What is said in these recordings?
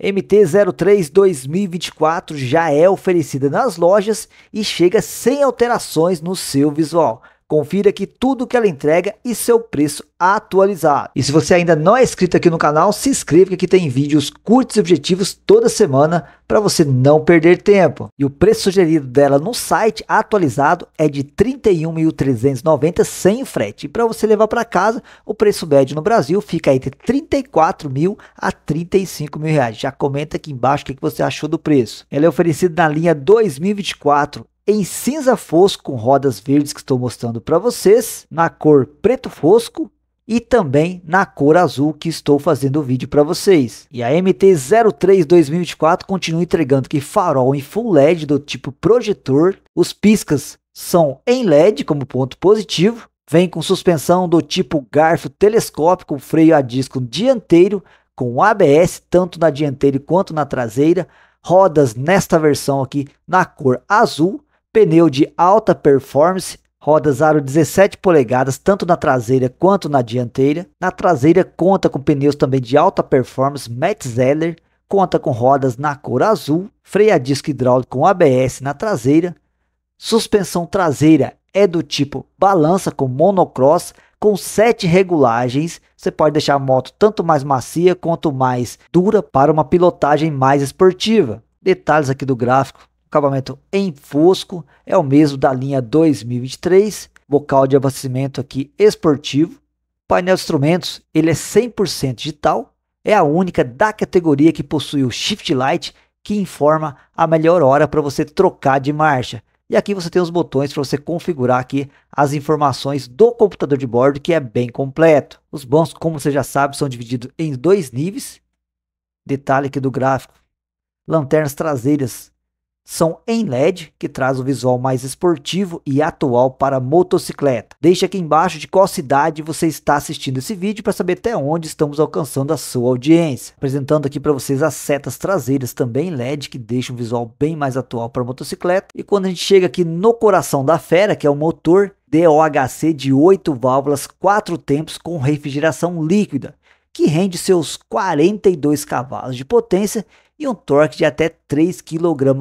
MT-03 2024 já é oferecida nas lojas e chega sem alterações no seu visual. Confira aqui tudo que ela entrega e seu preço atualizado. E se você ainda não é inscrito aqui no canal, se inscreva que aqui tem vídeos curtos e objetivos toda semana para você não perder tempo. E o preço sugerido dela no site atualizado é de R$ 31.390 sem frete. E para você levar para casa, o preço médio no Brasil fica entre R$ 34.000 a R$ 35.000. Reais. Já comenta aqui embaixo o que você achou do preço. Ela é oferecida na linha 2024 em cinza fosco com rodas verdes que estou mostrando para vocês, na cor preto fosco e também na cor azul que estou fazendo o vídeo para vocês. E a MT-03 2024 continua entregando que farol em full LED do tipo projetor, os piscas são em LED como ponto positivo, vem com suspensão do tipo garfo telescópico, freio a disco dianteiro com ABS tanto na dianteira quanto na traseira, rodas nesta versão aqui na cor azul pneu de alta performance, rodas aro 17 polegadas, tanto na traseira quanto na dianteira. Na traseira conta com pneus também de alta performance Metzeler, conta com rodas na cor azul, freio a disco hidráulico com ABS na traseira, suspensão traseira é do tipo balança com monocross com sete regulagens. Você pode deixar a moto tanto mais macia quanto mais dura para uma pilotagem mais esportiva. Detalhes aqui do gráfico acabamento em fosco, é o mesmo da linha 2023, bocal de abastecimento aqui esportivo. Painel de instrumentos, ele é 100% digital, é a única da categoria que possui o Shift Light, que informa a melhor hora para você trocar de marcha. E aqui você tem os botões para você configurar aqui as informações do computador de bordo, que é bem completo. Os bancos como você já sabe, são divididos em dois níveis. Detalhe aqui do gráfico. Lanternas traseiras são em LED, que traz o visual mais esportivo e atual para motocicleta. Deixe aqui embaixo de qual cidade você está assistindo esse vídeo para saber até onde estamos alcançando a sua audiência. Apresentando aqui para vocês as setas traseiras também LED, que deixa um visual bem mais atual para motocicleta. E quando a gente chega aqui no coração da fera, que é o motor DOHC de 8 válvulas, 4 tempos com refrigeração líquida, que rende seus 42 cavalos de potência e um torque de até 3 kg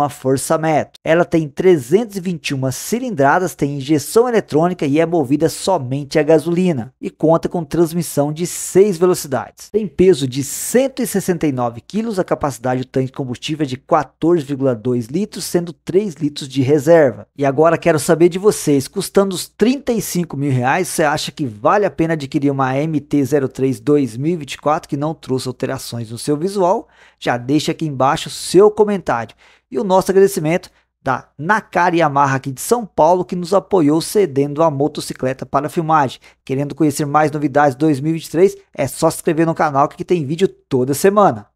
força metro. Ela tem 321 cilindradas, tem injeção eletrônica e é movida somente a gasolina e conta com transmissão de 6 velocidades. Tem peso de 169 kg, a capacidade do tanque de combustível é de 14,2 litros, sendo 3 litros de reserva. E agora quero saber de vocês, custando os 35 mil reais, você acha que vale a pena adquirir uma MT-03 2024 que não trouxe alterações no seu visual? Já deixa aqui embaixo seu comentário comentário. E o nosso agradecimento da Nakari Yamaha aqui de São Paulo, que nos apoiou cedendo a motocicleta para a filmagem. Querendo conhecer mais novidades 2023? É só se inscrever no canal que tem vídeo toda semana.